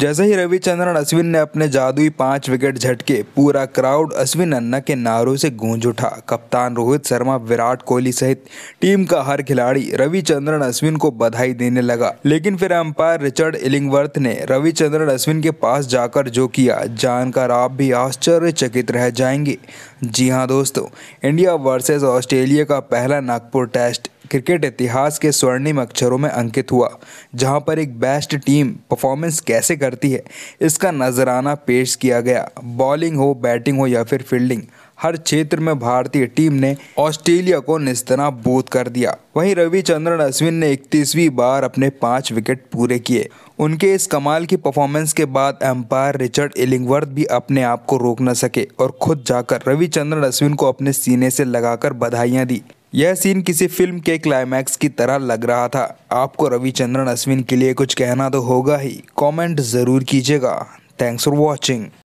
जैसे ही रविचंद्रन अश्विन ने अपने जादुई पांच विकेट झटके पूरा क्राउड अश्विन अन्ना के नारों से गूंज उठा कप्तान रोहित शर्मा विराट कोहली सहित टीम का हर खिलाड़ी रविचंद्रन अश्विन को बधाई देने लगा लेकिन फिर अंपायर रिचर्ड इलिंगवर्थ ने रविचंद्रन अश्विन के पास जाकर जो किया जानकर आप भी आश्चर्यचकित रह जाएंगे जी हाँ दोस्तों इंडिया वर्सेज ऑस्ट्रेलिया का पहला नागपुर टेस्ट क्रिकेट इतिहास के स्वर्णिम अक्षरों में अंकित हुआ जहां पर एक बेस्ट टीम परफॉर्मेंस कैसे करती है इसका नजराना पेश किया गया बॉलिंग हो बैटिंग हो या फिर फील्डिंग हर क्षेत्र में भारतीय टीम ने ऑस्ट्रेलिया को निस्तना बूत कर दिया वहीं रविचंद्रन अश्विन ने इकतीसवीं बार अपने पाँच विकेट पूरे किए उनके इस कमाल की परफॉर्मेंस के बाद एम्पायर रिचर्ड इलिंगवर्थ भी अपने आप को रोक न सके और खुद जाकर रविचंद्रन अश्विन को अपने सीने से लगाकर बधाइयाँ दी यह सीन किसी फिल्म के क्लाइमैक्स की तरह लग रहा था आपको रविचंद्रन अश्विन के लिए कुछ कहना तो होगा ही कमेंट ज़रूर कीजिएगा थैंक्स फॉर वॉचिंग